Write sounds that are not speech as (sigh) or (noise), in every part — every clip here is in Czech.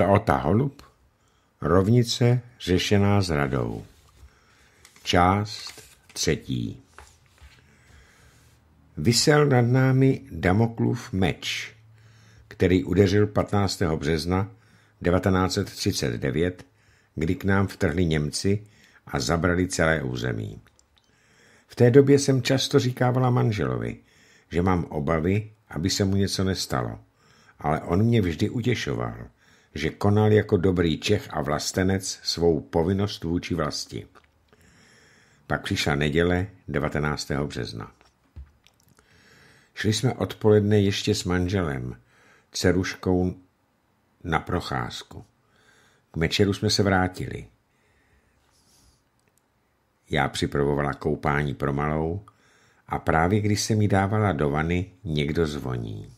Taota holub, rovnice řešená radou. Část třetí. Vysel nad námi Damoklův meč, který udeřil 15. března 1939, kdy k nám vtrhli Němci a zabrali celé území. V té době jsem často říkávala manželovi, že mám obavy, aby se mu něco nestalo, ale on mě vždy utěšoval – že konal jako dobrý Čech a vlastenec svou povinnost vůči vlasti. Pak přišla neděle 19. března. Šli jsme odpoledne ještě s manželem, dceruškou na procházku. K mečeru jsme se vrátili. Já připravovala koupání pro malou a právě když se mi dávala do vany, někdo zvoní.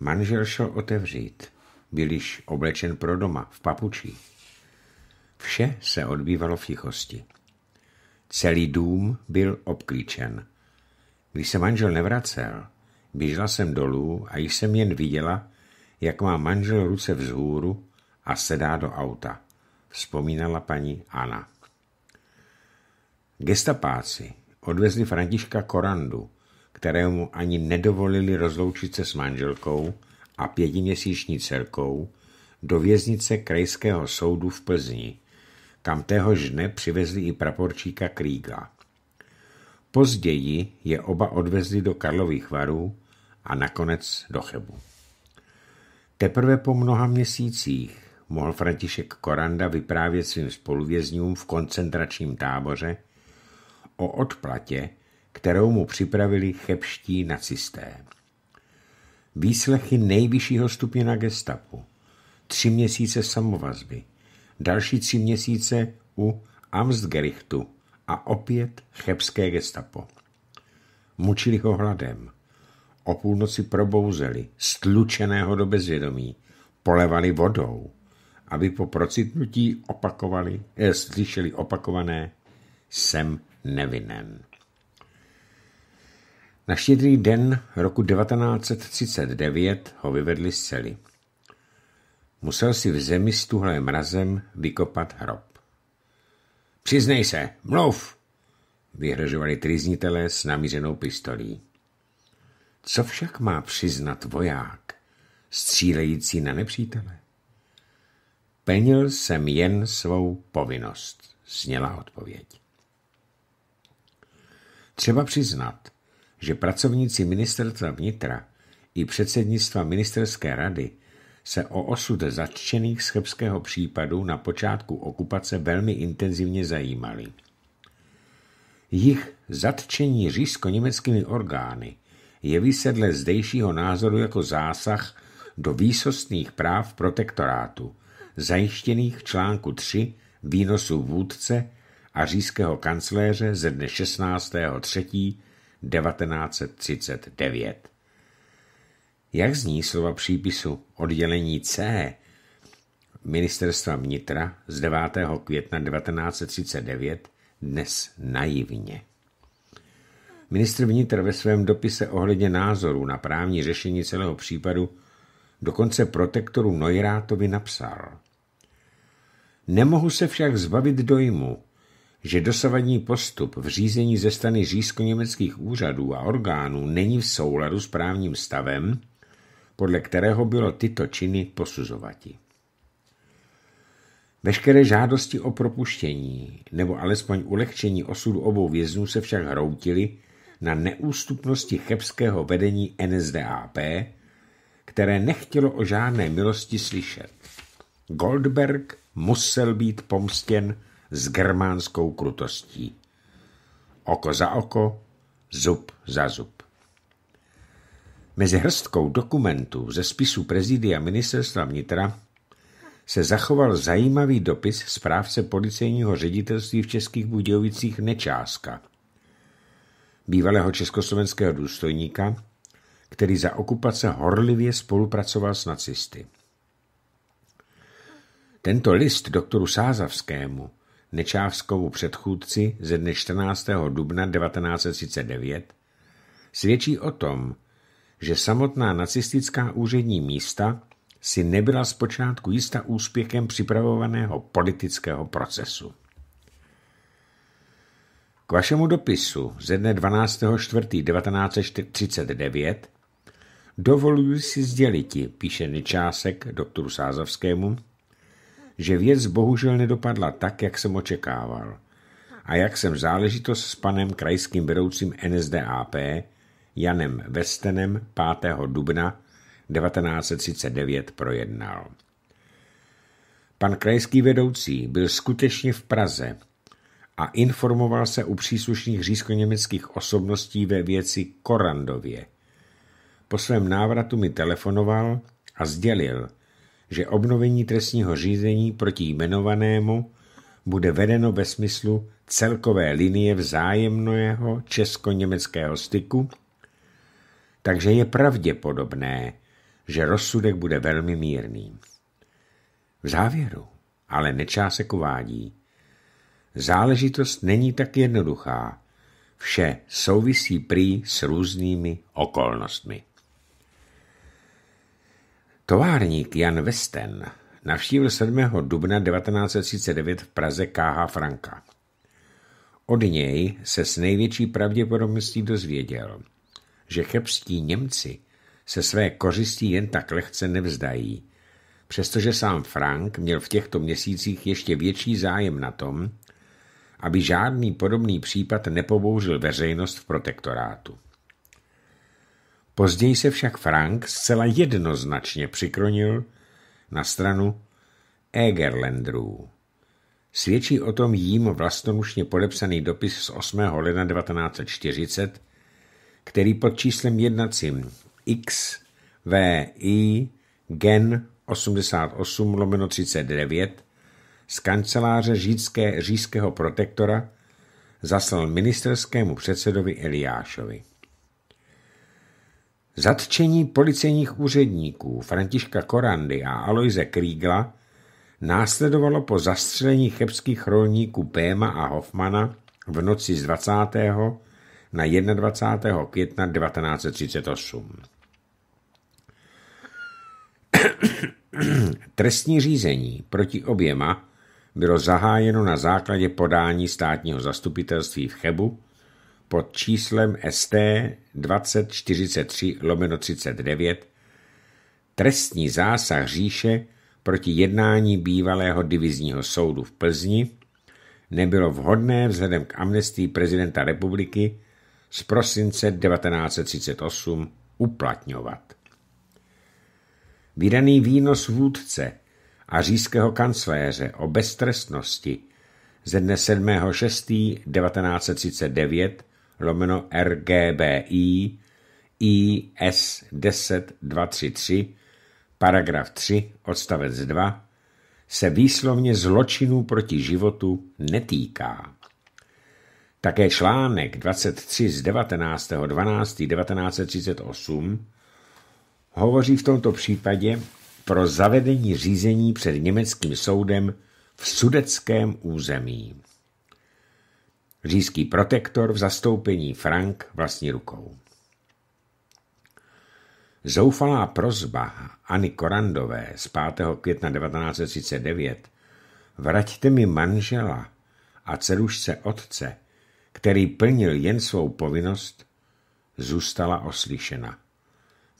Manžel šel otevřít byl již oblečen pro doma, v papučí. Vše se odbývalo v tichosti. Celý dům byl obklíčen. Když se manžel nevracel, běžela jsem dolů a již jsem jen viděla, jak má manžel ruce vzhůru a sedá do auta, vzpomínala paní Anna. Gestapáci odvezli Františka Korandu, kterému ani nedovolili rozloučit se s manželkou, a pětiměsíční dcerkou do věznice krajského soudu v Plzni, kam téhož dne přivezli i praporčíka Kríga. Později je oba odvezli do Karlových varů a nakonec do Chebu. Teprve po mnoha měsících mohl František Koranda vyprávět svým spoluvězňům v koncentračním táboře o odplatě, kterou mu připravili chebští nacisté výslechy nejvyššího stupně na gestapu, tři měsíce samovazby, další tři měsíce u Amstgerichtu a opět chebské gestapo. Mučili ho hladem. O půlnoci probouzeli, stlučeného do bezvědomí, polevali vodou, aby po procitnutí opakovali, eh, slyšeli opakované jsem nevinen. Na štědrý den roku 1939 ho vyvedli z cely. Musel si v zemi s tuhle mrazem vykopat hrob. Přiznej se, mluv! Vyhrožovali triznitelé s namířenou pistolí. Co však má přiznat voják, střílející na nepřítele? Penil jsem jen svou povinnost, zněla odpověď. Třeba přiznat, že pracovníci ministerstva vnitra i předsednictva ministerské rady se o osud zatčených z chebského případu na počátku okupace velmi intenzivně zajímali. Jich zatčení řízko-německými orgány jeví se dle zdejšího názoru jako zásah do výsostných práv protektorátu, zajištěných v článku 3 výnosu vůdce a říjského kancléře ze dne 16. 3. 1939. Jak zní slova přípisu oddělení C ministerstva vnitra z 9. května 1939 dnes naivně? Ministr vnitra ve svém dopise ohledně názoru na právní řešení celého případu dokonce protektoru Neurátovi napsal. Nemohu se však zbavit dojmu, že dosavadní postup v řízení ze strany řízko-německých úřadů a orgánů není v souladu s právním stavem, podle kterého bylo tyto činy posuzovati. Veškeré žádosti o propuštění nebo alespoň ulehčení osudu obou vězňů se však hroutily na neústupnosti chebského vedení NSDAP, které nechtělo o žádné milosti slyšet. Goldberg musel být pomstěn s germánskou krutostí. Oko za oko, zub za zub. Mezi hrstkou dokumentů ze spisu prezidia ministerstva vnitra se zachoval zajímavý dopis správce policejního ředitelství v Českých Budějovicích Nečáska, bývalého československého důstojníka, který za okupace horlivě spolupracoval s nacisty. Tento list doktoru Sázavskému Nečáskovu předchůdci ze dne 14. dubna 1939, svědčí o tom, že samotná nacistická úřední místa si nebyla zpočátku jista úspěchem připravovaného politického procesu. K vašemu dopisu ze dne 12. 4. 1939 dovoluji si sděliti, píše Nečásek doktoru Sázavskému, že věc bohužel nedopadla tak, jak jsem očekával a jak jsem záležitost s panem krajským vedoucím NSDAP Janem Vestenem 5. dubna 1939 projednal. Pan krajský vedoucí byl skutečně v Praze a informoval se u příslušných řízkoněmeckých osobností ve věci Korandově. Po svém návratu mi telefonoval a sdělil, že obnovení trestního řízení proti jmenovanému bude vedeno ve smyslu celkové linie vzájemného česko-německého styku, takže je pravděpodobné, že rozsudek bude velmi mírný. V závěru ale Nečásek uvádí, záležitost není tak jednoduchá, vše souvisí prý s různými okolnostmi. Továrník Jan Westen navštívil 7. dubna 1939 v Praze K.H. Franka. Od něj se s největší pravděpodobností dozvěděl, že chebstí Němci se své kořistí jen tak lehce nevzdají, přestože sám Frank měl v těchto měsících ještě větší zájem na tom, aby žádný podobný případ nepobouřil veřejnost v protektorátu. Později se však Frank zcela jednoznačně přikronil na stranu Egerlandrů. Svědčí o tom jím vlastnoručně podepsaný dopis z 8. ledna 1940, který pod číslem jednacím XVI Gen 88 lomeno 39 z kanceláře řídské, říjského protektora zaslal ministerskému předsedovi Eliášovi. Zatčení policejních úředníků Františka Korandy a Aloise Krígla následovalo po zastřelení chebských rolníků Péma a Hoffmana v noci z 20. na 21. května 1938. (coughs) Trestní řízení proti oběma bylo zahájeno na základě podání státního zastupitelství v Chebu pod číslem ST 2043 lomeno 39 trestní zásah říše proti jednání bývalého divizního soudu v Plzni nebylo vhodné vzhledem k amnestii prezidenta republiky z prosince 1938 uplatňovat. Vydaný výnos vůdce a říského kancléře o beztrestnosti ze dne 7. 6. 1939 lomeno RGBI IS 10233 paragraf 3 odstavec 2 se výslovně zločinů proti životu netýká. Také článek 23 z 19. 12. 1938 hovoří v tomto případě pro zavedení řízení před německým soudem v sudeckém území říjský protektor v zastoupení Frank vlastní rukou. Zoufalá prozba Anny Korandové z 5. května 1939 Vraťte mi manžela a dcerušce otce, který plnil jen svou povinnost, zůstala oslyšena.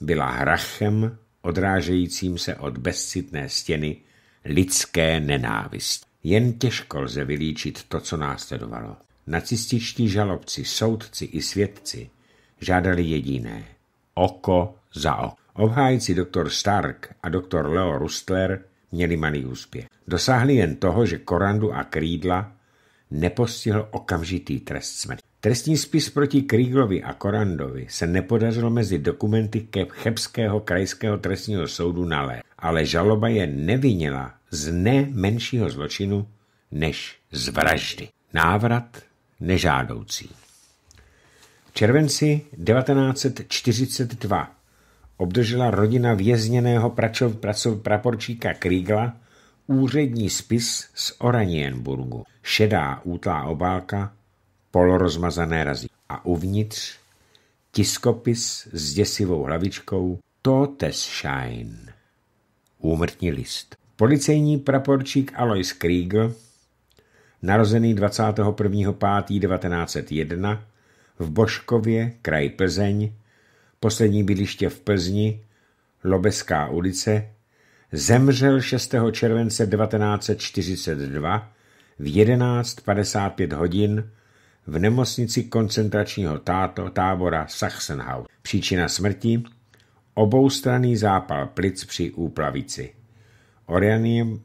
Byla hrachem odrážejícím se od bezcitné stěny lidské nenávist. Jen těžko lze vylíčit to, co následovalo. Nacističtí žalobci, soudci i svědci žádali jediné – oko za oko. Obhájci doktor Stark a doktor Leo Rustler měli malý úspěch. Dosáhli jen toho, že Korandu a Krídla nepostihl okamžitý trest smrti. Trestní spis proti Kríglovi a Korandovi se nepodařilo mezi dokumenty Chebského krajského trestního soudu nalé, ale žaloba je nevinila z ne menšího zločinu než z vraždy. Návrat nežádoucí. V červenci 1942 obdržela rodina vězněného pračov, pracov, praporčíka Kriegla úřední spis z Oranienburgu. Šedá útlá obálka, polorozmazané razy. A uvnitř tiskopis s děsivou hlavičkou Totesschein. Úmrtní list. Policejní praporčík Alois Kriegl narozený 21.5.1901 v Boškově, kraj Plzeň, poslední bydliště v Plzni, Lobeská ulice, zemřel 6. července 1942 v 11.55 hodin v nemocnici koncentračního táto, tábora Sachsenhaus. Příčina smrti oboustranný zápal plic při úplavici.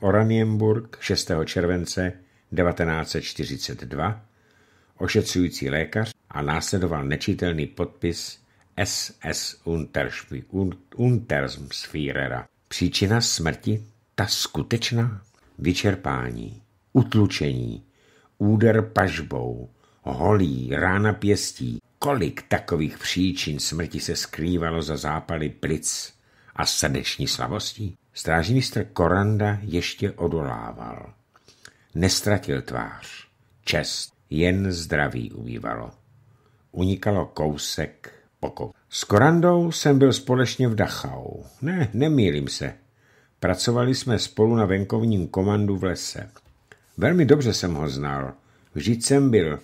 Oranienburg 6. července 1942 ošetřující lékař a následoval nečitelný podpis SS Untersführera. Příčina smrti? Ta skutečná? Vyčerpání, utlučení, úder pažbou, holí, rána pěstí. Kolik takových příčin smrti se skrývalo za zápaly plic a srdeční slavostí? Strážmistr Koranda ještě odolával. Nestratil tvář. Čest. Jen zdraví umývalo. Unikalo kousek po S Korandou jsem byl společně v Dachau. Ne, nemýlím se. Pracovali jsme spolu na venkovním komandu v lese. Velmi dobře jsem ho znal. Vždyť jsem byl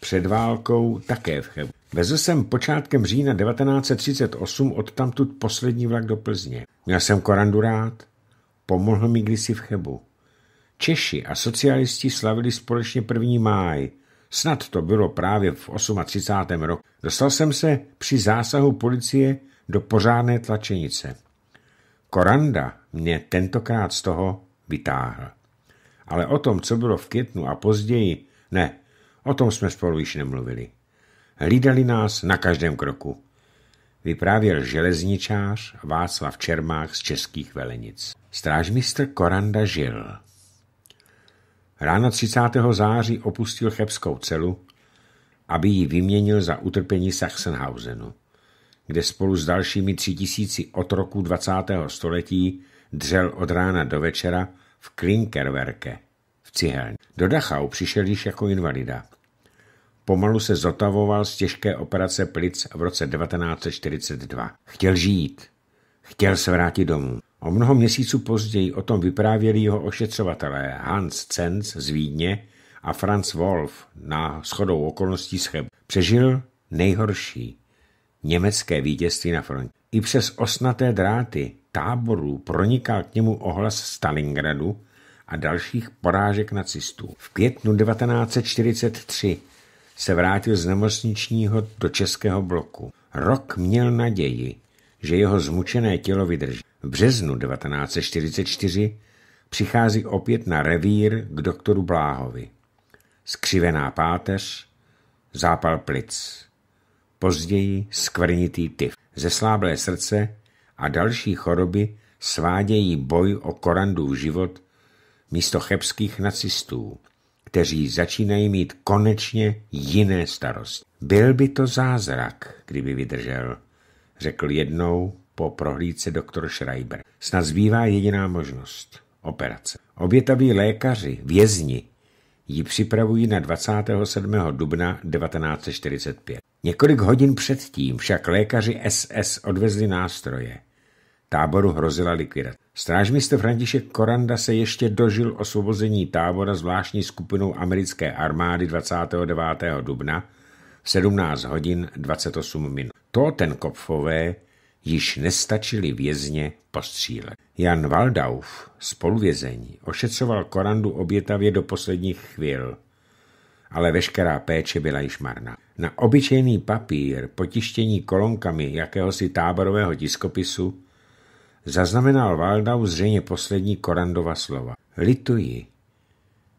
před válkou také v Chebu. Vezl jsem počátkem října 1938 odtamtud poslední vlak do Plzně. Měl jsem Korandu rád. Pomohl mi kdysi v Chebu. Češi a socialisti slavili společně první máj. Snad to bylo právě v 38. roku. Dostal jsem se při zásahu policie do pořádné tlačenice. Koranda mě tentokrát z toho vytáhl. Ale o tom, co bylo v květnu a později, ne, o tom jsme spolu již nemluvili. Hlídali nás na každém kroku. Vyprávěl železničář Václav Čermák z českých velenic. Strážmistr Koranda žil. Ráno 30. září opustil chebskou celu, aby ji vyměnil za utrpení Sachsenhausenu, kde spolu s dalšími tři tisíci od roku 20. století dřel od rána do večera v Klinkerwerke v Cihelně. Do Dachau přišel již jako invalida. Pomalu se zotavoval z těžké operace plic v roce 1942. Chtěl žít, Chtěl se vrátit domů. O mnoho měsíců později o tom vyprávěli jeho ošetřovatelé Hans Cenz z Vídně a Franz Wolf na schodou okolností z Chebu. Přežil nejhorší německé vítězství na frontě. I přes osnaté dráty táborů pronikal k němu ohlas Stalingradu a dalších porážek nacistů. V květnu 1943 se vrátil z nemocničního do českého bloku. Rok měl naději, že jeho zmučené tělo vydrží. V březnu 1944 přichází opět na revír k doktoru Bláhovi. Skřivená páteř, zápal plic. Později skvrnitý tyf. Zesláblé srdce a další choroby svádějí boj o Korandův život místo chebských nacistů, kteří začínají mít konečně jiné starosti. Byl by to zázrak, kdyby vydržel řekl jednou po prohlídce doktor Schreiber. Snad zbývá jediná možnost. Operace. Obětaví lékaři, vězni, ji připravují na 27. dubna 1945. Několik hodin předtím však lékaři SS odvezli nástroje. Táboru hrozila likvidace. Strážmistr František Koranda se ještě dožil osvobození tábora zvláštní skupinou americké armády 29. dubna 17 hodin 28 minut. To ten Kopfové již nestačili vězně postřílet. Jan Valdauf, spoluvězení ošetřoval Korandu obětavě do posledních chvíl, ale veškerá péče byla již marná. Na obyčejný papír, potištění kolonkami jakéhosi táborového tiskopisu, zaznamenal Valdauf zřejmě poslední Korandova slova. Lituji,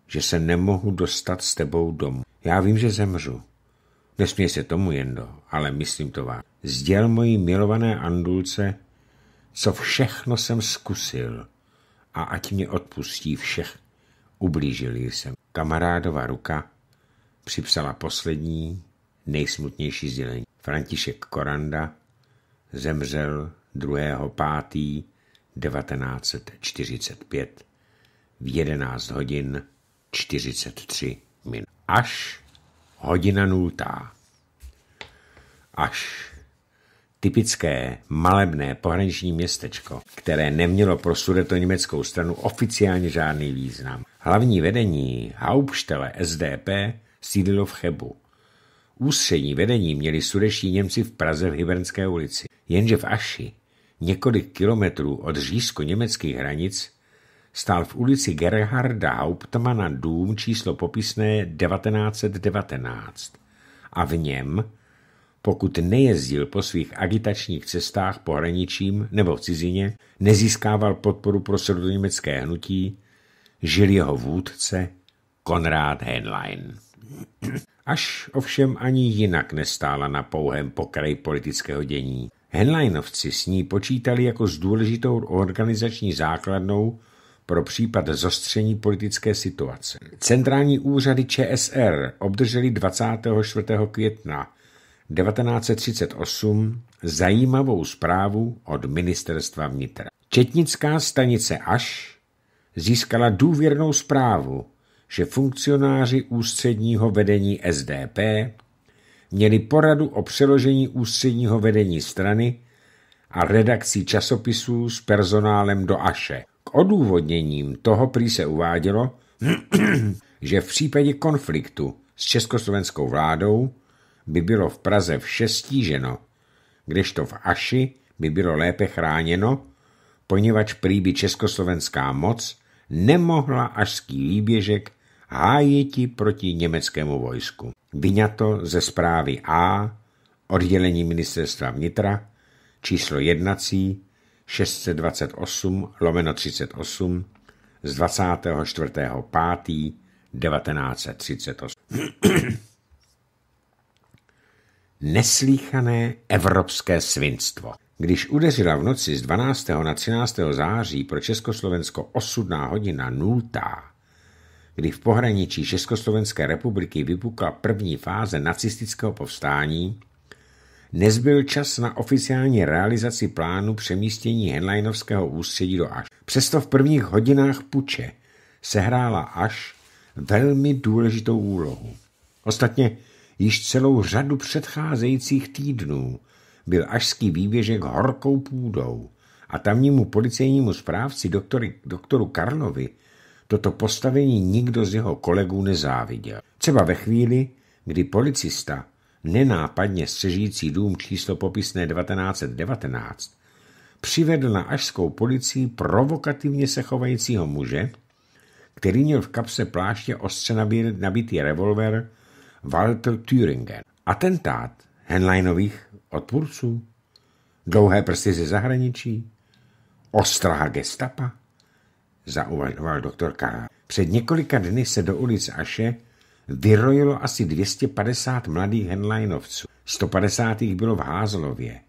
že se nemohu dostat s tebou domů. Já vím, že zemřu, Nesměj se tomu jendo, ale myslím to vám. Zděl mojí milované Andulce, co všechno jsem zkusil a ať mě odpustí všech. Ublížil jsem. Kamarádová ruka připsala poslední, nejsmutnější sdělení. František Koranda zemřel 2. 5. 1945 v 11 hodin 43 minut. Až hodina nultá. Až typické malebné pohraniční městečko, které nemělo pro sudeto-německou stranu oficiálně žádný význam. Hlavní vedení Hauptstelle SDP sídlilo v Chebu. Ústřední vedení měli sudeští Němci v Praze v Hybernské ulici. Jenže v Aši, několik kilometrů od řízko-německých hranic, stál v ulici Gerharda Hauptmana dům číslo popisné 1919 a v něm, pokud nejezdil po svých agitačních cestách pohraničím nebo v cizině, nezískával podporu pro srdoněmecké hnutí, žil jeho vůdce Konrád Henlein. Až ovšem ani jinak nestála na pouhém pokraji politického dění. Henleinovci s ní počítali jako s důležitou organizační základnou pro případ zostření politické situace. Centrální úřady ČSR obdrželi 24. května 1938 zajímavou zprávu od ministerstva vnitra. Četnická stanice Aš získala důvěrnou zprávu, že funkcionáři ústředního vedení SDP měli poradu o přeložení ústředního vedení strany a redakcí časopisů s personálem do Aše odůvodněním toho prý se uvádělo, (clears throat) že v případě konfliktu s československou vládou by bylo v Praze vše stíženo, kdežto v Aši by bylo lépe chráněno, poněvadž prý by československá moc nemohla ažský výběžek hájeti proti německému vojsku. Vyňato ze zprávy A, oddělení ministerstva vnitra, číslo jednací 628 lomeno 38 z 24. 5. 1938. Neslíchané evropské svinstvo. Když udeřila v noci z 12. na 13. září pro Československo osudná hodina nultá, kdy v pohraničí Československé republiky vypukla první fáze nacistického povstání, nezbyl čas na oficiální realizaci plánu přemístění Henleinovského ústředí do Aš. Přesto v prvních hodinách puče sehrála Aš velmi důležitou úlohu. Ostatně již celou řadu předcházejících týdnů byl ašský výběžek horkou půdou a tamnímu policejnímu správci doktory, doktoru Karlovi toto postavení nikdo z jeho kolegů nezáviděl. Třeba ve chvíli, kdy policista nenápadně střežící dům číslo popisné 1919, přivedl na ažskou policii provokativně se chovajícího muže, který měl v kapse pláště ostře nabitý revolver Walter Thüringer. Atentát Henleinových odpůrců, dlouhé prsty ze zahraničí, ostraha gestapa, zauvažoval doktor Karl. Před několika dny se do ulic Aše vyrojilo asi 250 mladých henleinovců. 150 jich bylo v Házlově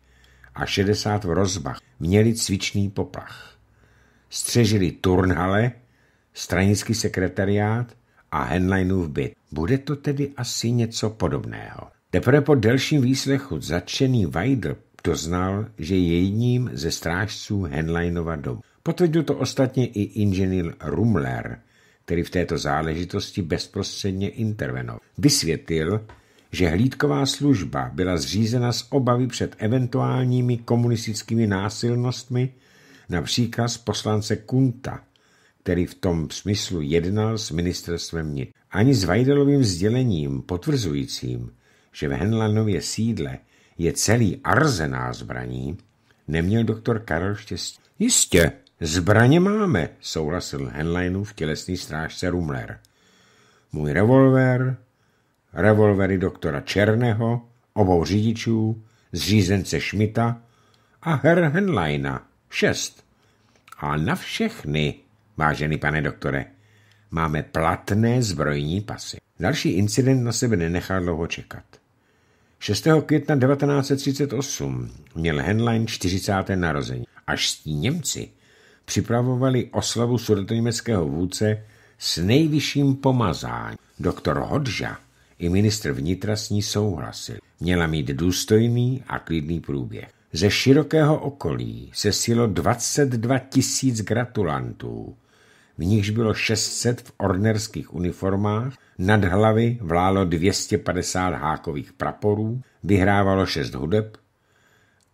a 60 v Rozbach. Měli cvičný poplach. Střežili turnhale, stranický sekretariát a Henleinův byt. Bude to tedy asi něco podobného. Teprve po delším výslechu začený Weidl doznal, že je jedním ze strážců Henleinova domu. Potvrdil to ostatně i inženýr Rumler, který v této záležitosti bezprostředně intervenoval. Vysvětlil, že hlídková služba byla zřízena z obavy před eventuálními komunistickými násilnostmi, například příkaz poslance Kunta, který v tom smyslu jednal s ministerstvem vnit. Ani s Vajdelovým sdělením potvrzujícím, že v Henlanově sídle je celý arzenál zbraní, neměl doktor Karel štěstí. Jistě, Zbraně máme, souhlasil Henleinův tělesný strážce Rumler. Můj revolver, revolvery doktora Černého, obou řidičů, zřízence Šmita a her Henleina. Šest. A na všechny, vážený pane doktore, máme platné zbrojní pasy. Další incident na sebe nenechal dlouho čekat. 6. května 1938 měl Henlein 40. narození. Až Němci připravovali oslavu sudetoněmeckého vůdce s nejvyšším pomazáním. Doktor Hodža i ministr vnitra s ní souhlasil. Měla mít důstojný a klidný průběh. Ze širokého okolí se silo 22 tisíc gratulantů, v nichž bylo 600 v ornerských uniformách, nad hlavy vlálo 250 hákových praporů, vyhrávalo šest hudeb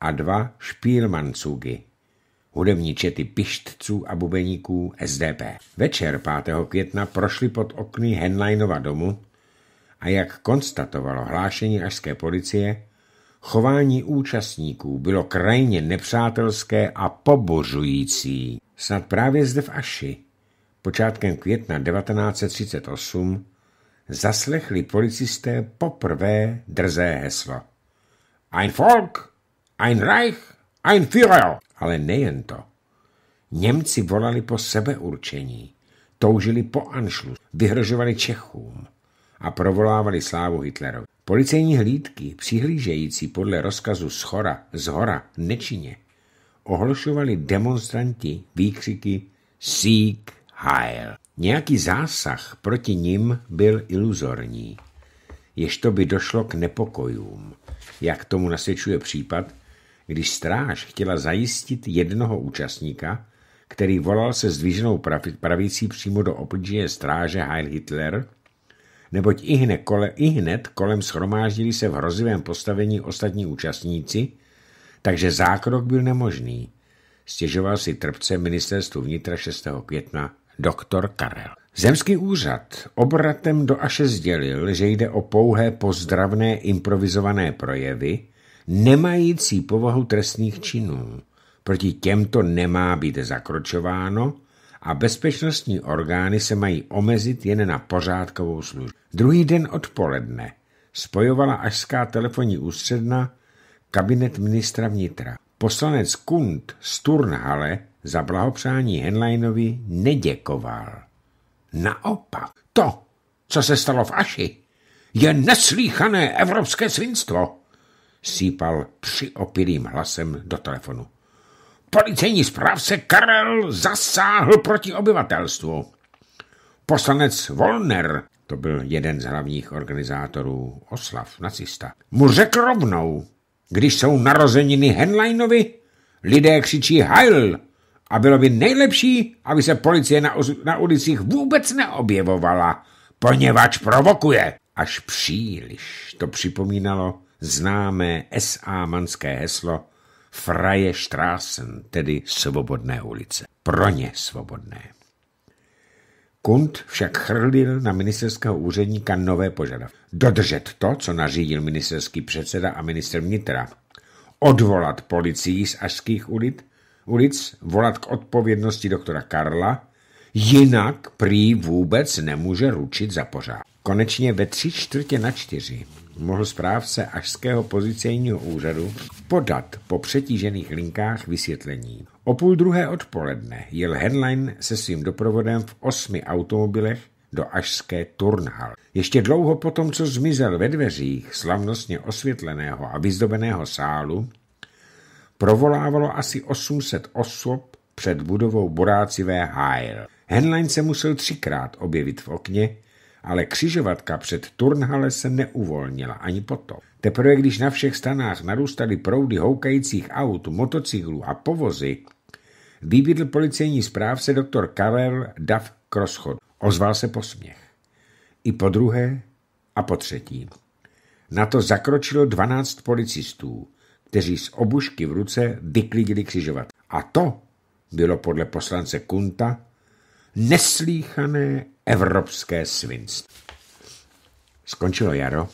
a dva špílmancugy, hudební čety pištců a bubeníků SDP. Večer 5. května prošli pod okny Henleinova domu a jak konstatovalo hlášení ažské policie, chování účastníků bylo krajně nepřátelské a pobožující. Snad právě zde v Aši, počátkem května 1938, zaslechli policisté poprvé drzé heslo. Ein Volk, ein Reich, ein Führer ale nejen to. Němci volali po sebeurčení, toužili po Anšlu, vyhrožovali Čechům a provolávali slávu Hitlerovi. Policejní hlídky, přihlížející podle rozkazu z hora, z hora nečině, ohlošovali demonstranti výkřiky Sieg Heil. Nějaký zásah proti nim byl iluzorní, jež to by došlo k nepokojům, jak tomu nasvědčuje případ, když stráž chtěla zajistit jednoho účastníka, který volal se zdvíženou pravicí přímo do obličeje stráže Heil Hitler, neboť i hned, kole, i hned kolem schromáždili se v hrozivém postavení ostatní účastníci, takže zákrok byl nemožný. Stěžoval si trpce ministerstvu vnitra 6. května doktor Karel. Zemský úřad obratem do Aše sdělil, že jde o pouhé pozdravné improvizované projevy, nemající povahu trestných činů. Proti těmto nemá být zakročováno a bezpečnostní orgány se mají omezit jen na pořádkovou službu. Druhý den odpoledne spojovala Ažská telefonní ústředna kabinet ministra vnitra. Poslanec Kunt z Turnhale za blahopřání Henleinovi neděkoval. Naopak, to, co se stalo v Aši, je neslíchané evropské svinstvo sípal přiopilým hlasem do telefonu. Policejní správce Karel zasáhl proti obyvatelstvu. Poslanec Volner, to byl jeden z hlavních organizátorů oslav nacista, mu řekl rovnou, když jsou narozeniny Henleinovi, lidé křičí Heil a bylo by nejlepší, aby se policie na, na ulicích vůbec neobjevovala, poněvadž provokuje. Až příliš to připomínalo známé S.A.manské heslo Freie Straßen, tedy svobodné ulice. Pro ně svobodné. Kund však chrlil na ministerského úředníka nové požadavky. Dodržet to, co nařídil ministerský předseda a minister vnitra. Odvolat policii z ažských ulic, ulic, volat k odpovědnosti doktora Karla, jinak prý vůbec nemůže ručit za pořád. Konečně ve tři čtvrtě na čtyři mohl správce ažského policejního úřadu podat po přetížených linkách vysvětlení. O půl druhé odpoledne jel Henlein se svým doprovodem v osmi automobilech do ažské Turnhal. Ještě dlouho potom, co zmizel ve dveřích slavnostně osvětleného a vyzdobeného sálu, provolávalo asi 800 osob před budovou borácivé Heil. Henlein se musel třikrát objevit v okně, ale křižovatka před Turnhale se neuvolnila ani potom. Teprve když na všech stranách narůstaly proudy houkajících aut, motocyklů a povozy, vybídl policejní zprávce doktor Karel Dav Kroschod Ozval se posměch. I po druhé a po třetí. Na to zakročilo dvanáct policistů, kteří z obušky v ruce vyklidili křižovat. A to bylo podle poslance Kunta neslíchané Evropské svinství. Skončilo jaro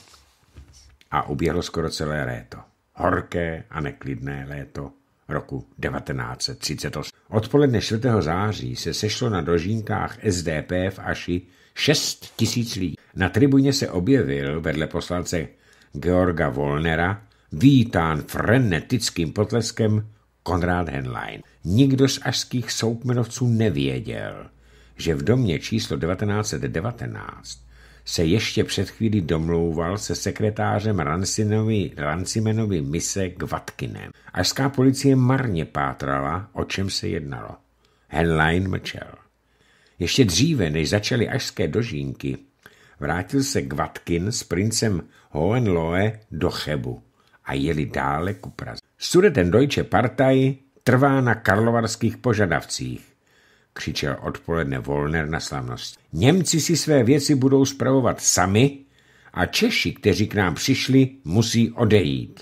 a uběhlo skoro celé léto. Horké a neklidné léto roku 1938. Odpoledne 4. září se sešlo na dožínkách SDP v Aši 6 tisíc lidí. Na tribuně se objevil vedle poslance Georga Volnera vítán frenetickým potleskem Konrad Henlein. Nikdo z ašských soukmenovců nevěděl, že v domě číslo 1919 se ještě před chvílí domlouval se sekretářem Ransinovi, mise Gvatkinem. Ažská policie marně pátrala, o čem se jednalo. Henlein mlčel. Ještě dříve, než začaly ažské dožínky, vrátil se Gvatkin s princem Hohenlohe do Chebu a jeli dále ku Praze. Sudeten Deutsche Partei trvá na karlovarských požadavcích, křičel odpoledne Volner na slavnost. Němci si své věci budou spravovat sami a Češi, kteří k nám přišli, musí odejít.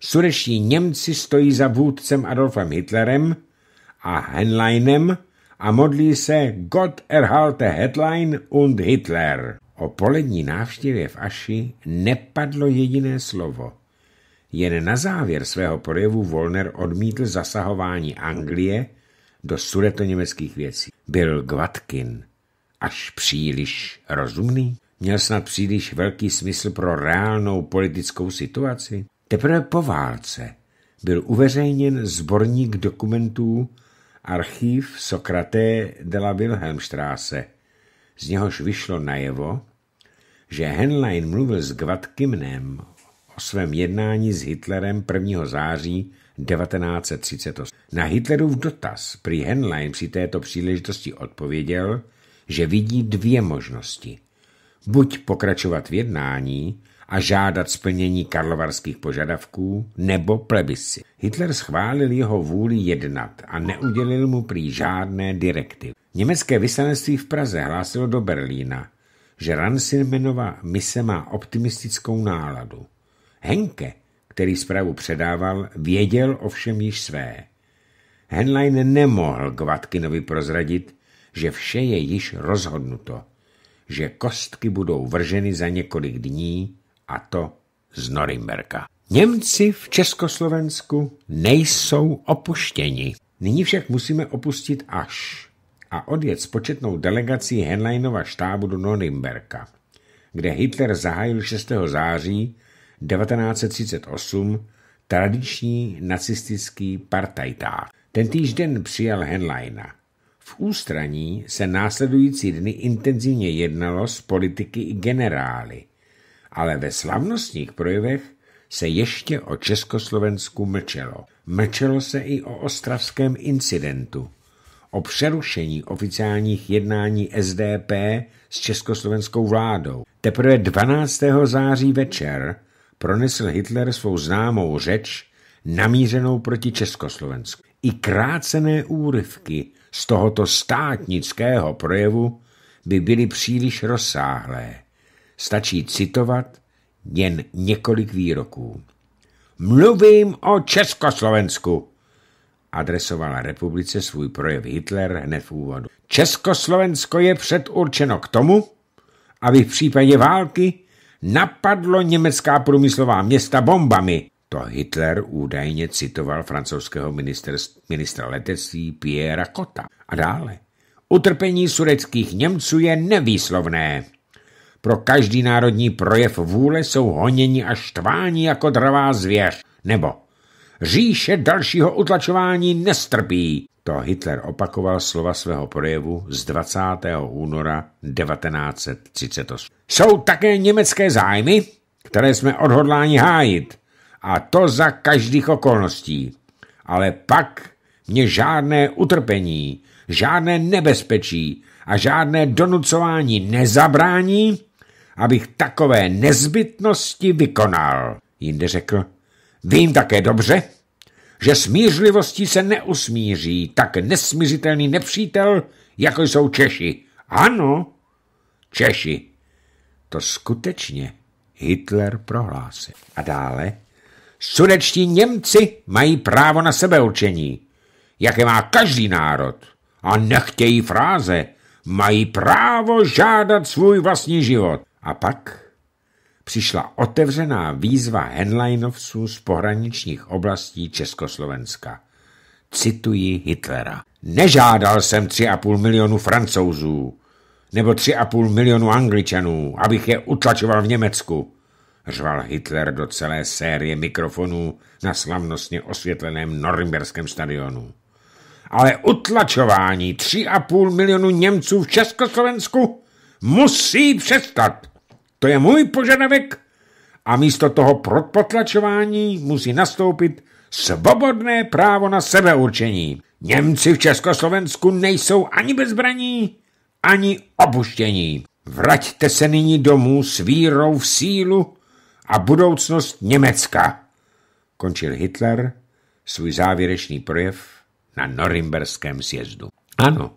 Sureští Němci stojí za vůdcem Adolfem Hitlerem a Henleinem a modlí se Gott erhalte Headline und Hitler. O polední návštěvě v Aši nepadlo jediné slovo. Jen na závěr svého projevu Volner odmítl zasahování Anglie do sudetoněmeckých věcí. Byl Gvatkin až příliš rozumný? Měl snad příliš velký smysl pro reálnou politickou situaci? Teprve po válce byl uveřejněn zborník dokumentů Archív Sokraté de la Wilhelmstraße. Z něhož vyšlo najevo, že Henlein mluvil s Gvatkimnem o svém jednání s Hitlerem 1. září 1938. Na Hitlerův dotaz prý Henlein při této příležitosti odpověděl, že vidí dvě možnosti. Buď pokračovat v jednání a žádat splnění karlovarských požadavků nebo plebisci. Hitler schválil jeho vůli jednat a neudělil mu prý žádné direktivy. Německé vyslanectví v Praze hlásilo do Berlína, že Ransimenova mise má optimistickou náladu. Henke, který zprávu předával, věděl ovšem již své. Henlein nemohl Gvatkinovi prozradit, že vše je již rozhodnuto, že kostky budou vrženy za několik dní a to z Norimberka. Němci v Československu nejsou opuštěni. Nyní však musíme opustit až a odjet s početnou delegací Henleinova štábu do Norimberka, kde Hitler zahájil 6. září 1938 tradiční nacistický partajták. Ten den přijal Henleina. V ústraní se následující dny intenzivně jednalo s politiky i generály, ale ve slavnostních projevech se ještě o Československu mlčelo. Mlčelo se i o ostravském incidentu, o přerušení oficiálních jednání SDP s československou vládou. Teprve 12. září večer pronesl Hitler svou známou řeč namířenou proti Československu. I krácené úryvky z tohoto státnického projevu by byly příliš rozsáhlé. Stačí citovat jen několik výroků. Mluvím o Československu, adresovala republice svůj projev Hitler hned v úvodu. Československo je předurčeno k tomu, aby v případě války napadlo německá průmyslová města bombami to Hitler údajně citoval francouzského ministra letectví Pierre Kota. A dále. Utrpení sudeckých Němců je nevýslovné. Pro každý národní projev vůle jsou honěni a štváni jako dravá zvěř. Nebo říše dalšího utlačování nestrpí. To Hitler opakoval slova svého projevu z 20. února 1938. Jsou také německé zájmy, které jsme odhodláni hájit a to za každých okolností. Ale pak mě žádné utrpení, žádné nebezpečí a žádné donucování nezabrání, abych takové nezbytnosti vykonal, jinde řekl. Vím také dobře, že smířlivostí se neusmíří tak nesmířitelný nepřítel, jako jsou Češi. Ano, Češi. To skutečně Hitler prohlásil. A dále Sudečtí Němci mají právo na sebeurčení, jaké má každý národ. A nechtějí fráze. Mají právo žádat svůj vlastní život. A pak přišla otevřená výzva Henleinovců z pohraničních oblastí Československa. Cituji Hitlera. Nežádal jsem 3,5 milionu francouzů nebo 3,5 milionu angličanů, abych je utlačoval v Německu řval Hitler do celé série mikrofonů na slavnostně osvětleném norimberském stadionu. Ale utlačování 3,5 milionu Němců v Československu musí přestat. To je můj požadavek a místo toho pro potlačování musí nastoupit svobodné právo na sebeurčení. Němci v Československu nejsou ani bezbraní, ani opuštění. Vraťte se nyní domů s vírou v sílu a budoucnost Německa, končil Hitler svůj závěrečný projev na Norimberském sjezdu. Ano,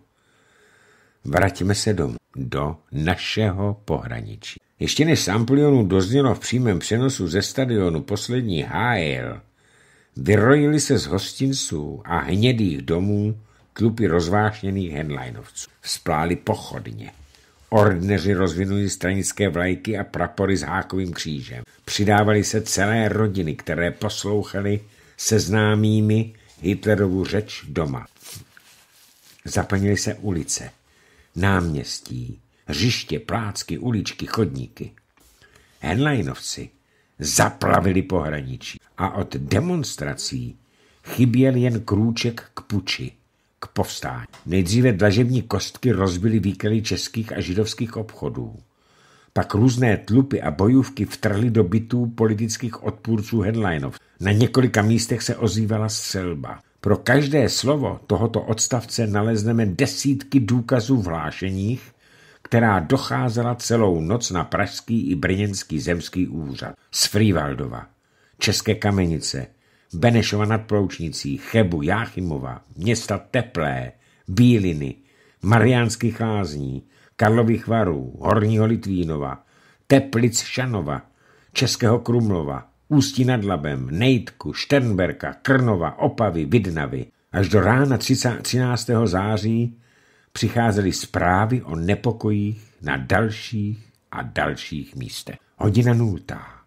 vraťme se domů, do našeho pohraničí. Ještě než Samplionu doznělo v přímém přenosu ze stadionu poslední HL. vyrojili se z hostinců a hnědých domů klupy rozvášněných henlajnovců. Spláli pochodně. Ordneři rozvinuli stranické vlajky a prapory s hákovým křížem. Přidávali se celé rodiny, které poslouchali se známými Hitlerovu řeč doma. Zaplnily se ulice, náměstí, hřiště, plácky, uličky, chodníky. Henleinovci zaplavili pohraničí a od demonstrací chyběl jen krůček k puči k povstání. Nejdříve dlažební kostky rozbily výkaly českých a židovských obchodů. Pak různé tlupy a bojůvky vtrhly do bytů politických odpůrců headlinov. Na několika místech se ozývala střelba. Pro každé slovo tohoto odstavce nalezneme desítky důkazů v hlášeních, která docházela celou noc na pražský i brněnský zemský úřad z Frývaldova, České kamenice, Benešova nad Ploučnicí, Chebu, Jáchymova, města Teplé, Bíliny, Mariánských lázní, Karlových varů, Horního Litvínova, Teplic Šanova, Českého Krumlova, Ústí nad Labem, Nejtku, Šternberka, Krnova, Opavy, Vidnavy. Až do rána 30, 13. září přicházely zprávy o nepokojích na dalších a dalších místech. Hodina nultá.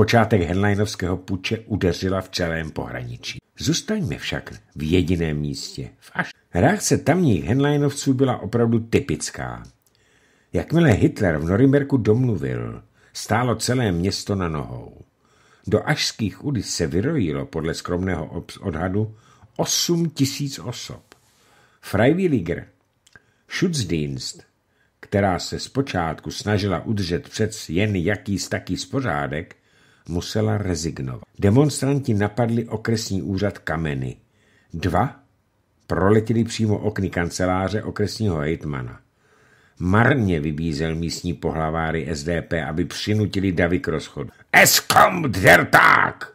Počátek Henleinovského puče udeřila v celém pohraničí. Zůstaňme však v jediném místě, v až. Reakce tamních Henleinovců byla opravdu typická. Jakmile Hitler v Norimberku domluvil, stálo celé město na nohou. Do ašských ulic se vyrojilo podle skromného odhadu 8 tisíc osob. Freiwilliger, Schutzdienst, která se zpočátku snažila udržet před jen jakýs taký spořádek, musela rezignovat. Demonstranti napadli okresní úřad Kameny. Dva proletěli přímo okny kanceláře okresního hejtmana. Marně vybízel místní pohlaváry SDP, aby přinutili davy k rozchodu. Eskom dverták!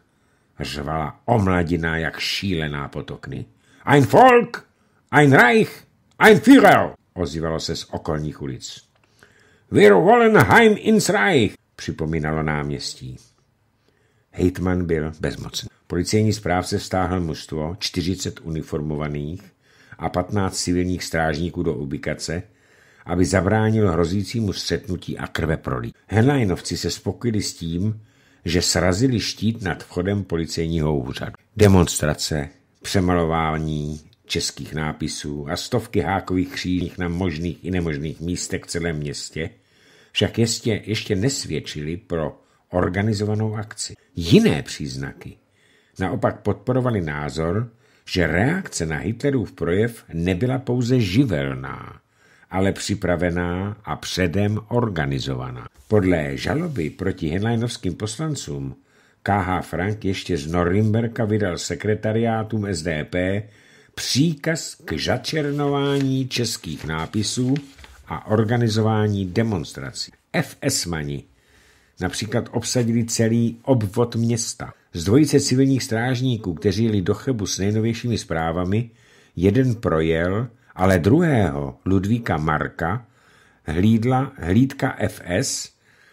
Řvala omladina jak šílená okny. Ein Volk! Ein Reich! Ein Führer! Ozývalo se z okolních ulic. Wir wollen heim ins Reich! Připomínalo náměstí. Hejtman byl bezmocný. Policejní správce vstáhl mužstvo, 40 uniformovaných a 15 civilních strážníků do ubikace, aby zabránil hrozícímu střetnutí a krve prolí. Henleinovci se spokojili s tím, že srazili štít nad vchodem policejního úřadu. Demonstrace, přemalování českých nápisů a stovky hákových křížních na možných i nemožných místech v celém městě však ještě, ještě nesvědčili pro organizovanou akci. Jiné příznaky naopak podporovali názor, že reakce na Hitlerův projev nebyla pouze živelná, ale připravená a předem organizovaná. Podle žaloby proti henleinovským poslancům K.H. Frank ještě z Norimberka vydal sekretariátům SDP příkaz k začernování českých nápisů a organizování demonstrací. FS-mani Například obsadili celý obvod města. Z dvojice civilních strážníků, kteří jeli do Chebu s nejnovějšími zprávami, jeden projel, ale druhého, Ludvíka Marka, hlídla hlídka FS,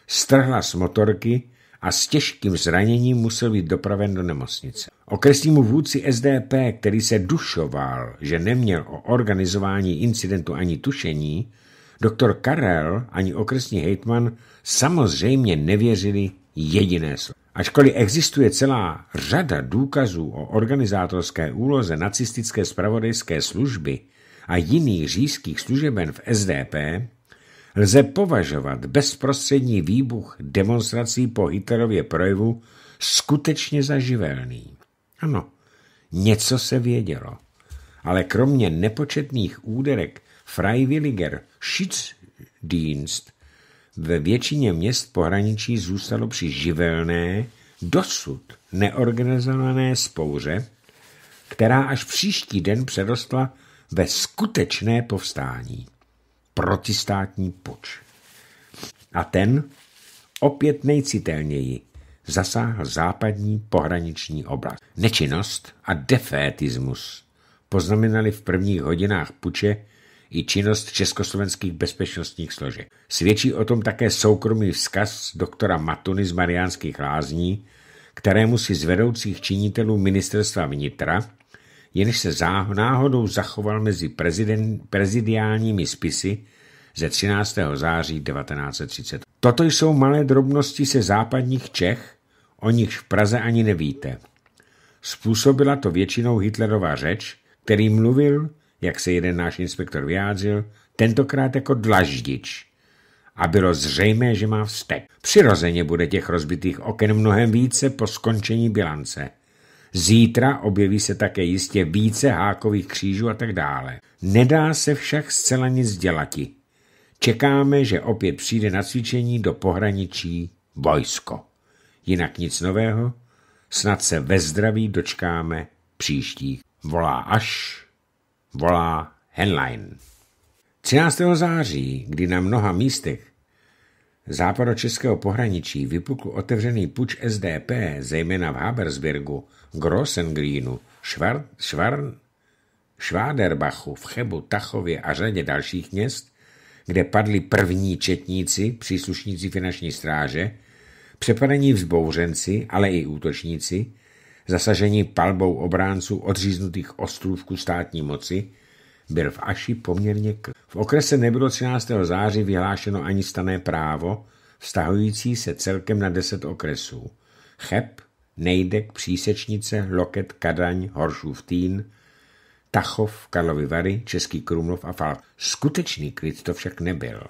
strhla z motorky a s těžkým zraněním musel být dopraven do nemocnice. Okresnímu vůdci SDP, který se dušoval, že neměl o organizování incidentu ani tušení, doktor Karel ani okresní hejtman samozřejmě nevěřili jediné slovo. Ačkoliv existuje celá řada důkazů o organizátorské úloze nacistické spravodajské služby a jiných říjských služeben v SDP, lze považovat bezprostřední výbuch demonstrací po Hitlerově projevu skutečně zaživelný. Ano, něco se vědělo, ale kromě nepočetných úderek Freiwilliger Schitzdienst ve většině měst pohraničí zůstalo při živelné, dosud neorganizované spouře, která až příští den přerostla ve skutečné povstání. Protistátní poč. A ten opět nejcitelněji zasáhl západní pohraniční oblast. Nečinnost a defétismus poznamenali v prvních hodinách puče i činnost československých bezpečnostních složek. Svědčí o tom také soukromý vzkaz doktora Matuny z Mariánských lázní, kterému si z vedoucích činitelů ministerstva vnitra, jenž se náhodou zachoval mezi prezidiálními spisy ze 13. září 1930. Toto jsou malé drobnosti se západních Čech, o nichž v Praze ani nevíte. Způsobila to většinou Hitlerova řeč, který mluvil jak se jeden náš inspektor vyjádřil, tentokrát jako dlaždič. A bylo zřejmé, že má vztek. Přirozeně bude těch rozbitých oken mnohem více po skončení bilance. Zítra objeví se také jistě více hákových křížů a tak dále. Nedá se však zcela nic dělati. Čekáme, že opět přijde na cvičení do pohraničí vojsko. Jinak nic nového, snad se ve zdraví dočkáme příštích. Volá až volá Henlein. 13. září, kdy na mnoha místech západočeského pohraničí vypukl otevřený puč SDP, zejména v Habersbergu, Grossengrínu, Švar, Švar, Šváderbachu, v Chebu, Tachově a řadě dalších měst, kde padli první četníci, příslušníci finanční stráže, přepadení vzbouřenci, ale i útočníci, zasažení palbou obránců odříznutých ostrůvků státní moci, byl v Aši poměrně kl. V okrese nebylo 13. září vyhlášeno ani stané právo, vztahující se celkem na 10 okresů. Cheb, Nejdek, Přísečnice, Loket, Kadaň, Horšův Týn, Tachov, Karlovy Vary, Český Krumlov a Fal. Skutečný klid to však nebyl.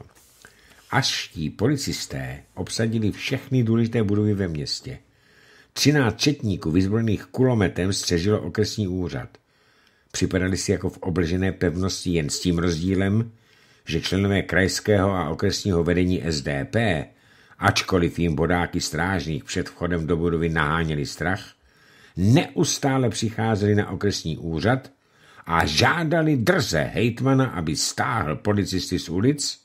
Aští policisté obsadili všechny důležité budovy ve městě – Třináct četníků vyzbrojených kulometem střežilo okresní úřad. Připadali si jako v obležené pevnosti jen s tím rozdílem, že členové krajského a okresního vedení SDP, ačkoliv jim bodáky strážných před vchodem do budovy naháněli strach, neustále přicházeli na okresní úřad a žádali drze hejtmana, aby stáhl policisty z ulic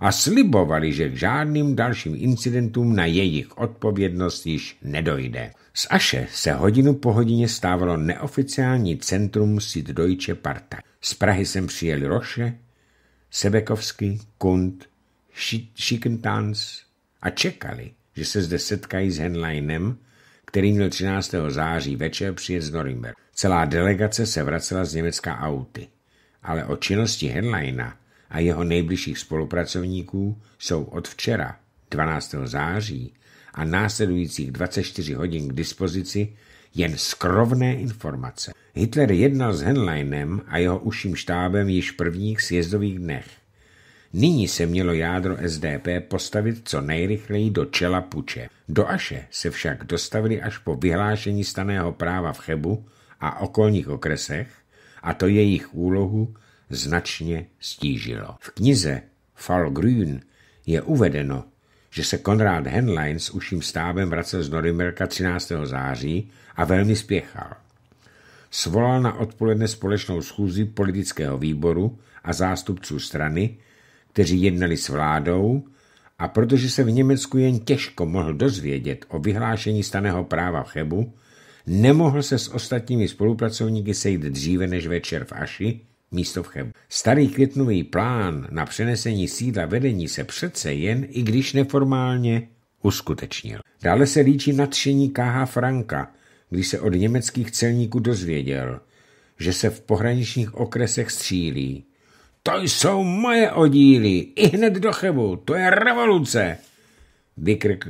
a slibovali, že k žádným dalším incidentům na jejich odpovědnost již nedojde. Z Aše se hodinu po hodině stávalo neoficiální centrum Deutsche Parta. Z Prahy sem přijeli Roše, Sebekovský, Kund, Schickentanz a čekali, že se zde setkají s Henleinem, který měl 13. září večer přijet z Norimberku. Celá delegace se vracela z německá auty, ale o činnosti Henleina a jeho nejbližších spolupracovníků jsou od včera, 12. září, a následujících 24 hodin k dispozici jen skrovné informace. Hitler jednal s Henleinem a jeho uším štábem již v prvních sjezdových dnech. Nyní se mělo jádro SDP postavit co nejrychleji do čela puče. Do Aše se však dostavili až po vyhlášení staného práva v Chebu a okolních okresech, a to jejich úlohu značně stížilo. V knize Fall Grün je uvedeno, že se Konrad Henlein s uším stávem vracel z Norimberka 13. září a velmi spěchal. Svolal na odpoledne společnou schůzi politického výboru a zástupců strany, kteří jednali s vládou a protože se v Německu jen těžko mohl dozvědět o vyhlášení staného práva v Chebu, nemohl se s ostatními spolupracovníky sejít dříve než večer v Aši, Místo v Chebu Starý květnový plán na přenesení sídla vedení se přece jen, i když neformálně, uskutečnil. Dále se líčí nadšení K.H. Franka, když se od německých celníků dozvěděl, že se v pohraničních okresech střílí. To jsou moje oddíly, i hned do chebu, to je revoluce!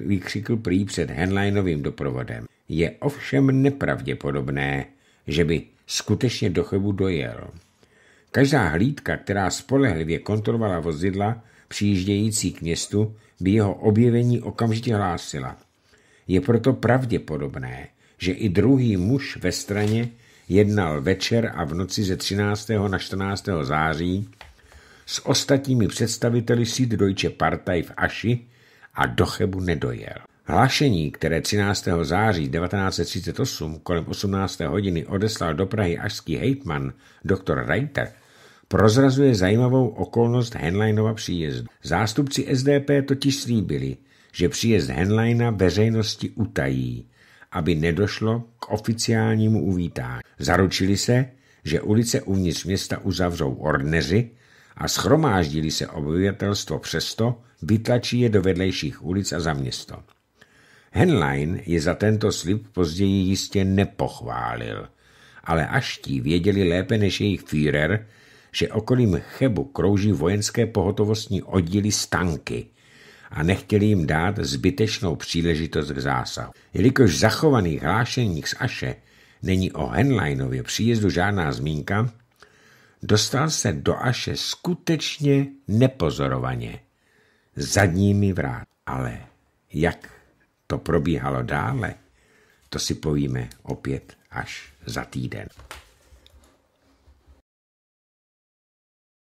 vykřikl prý před Henleinovým doprovodem. Je ovšem nepravděpodobné, že by skutečně do chebu dojel. Každá hlídka, která spolehlivě kontrolovala vozidla přijíždějící k městu, by jeho objevení okamžitě hlásila. Je proto pravděpodobné, že i druhý muž ve straně jednal večer a v noci ze 13. na 14. září s ostatními představiteli sít Deutsche Partei v Aši a do Chebu nedojel. Hlášení, které 13. září 1938 kolem 18. hodiny odeslal do Prahy ašský hejtman dr. Reiter, prozrazuje zajímavou okolnost Henleinova příjezdu. Zástupci SDP totiž slíbili, že příjezd Henleina veřejnosti utají, aby nedošlo k oficiálnímu uvítání. Zaručili se, že ulice uvnitř města uzavřou ordneři a schromáždili se obyvatelstvo přesto, vytlačí je do vedlejších ulic a za město. Henlein je za tento slib později jistě nepochválil, ale aští věděli lépe než jejich Führer, že okolím Chebu krouží vojenské pohotovostní oddíly s tanky a nechtěli jim dát zbytečnou příležitost k zásahu. Jelikož zachovaných hlášeních z Aše není o Henleinově příjezdu žádná zmínka, dostal se do Aše skutečně nepozorovaně zadními vrát. Ale jak to probíhalo dále, to si povíme opět až za týden.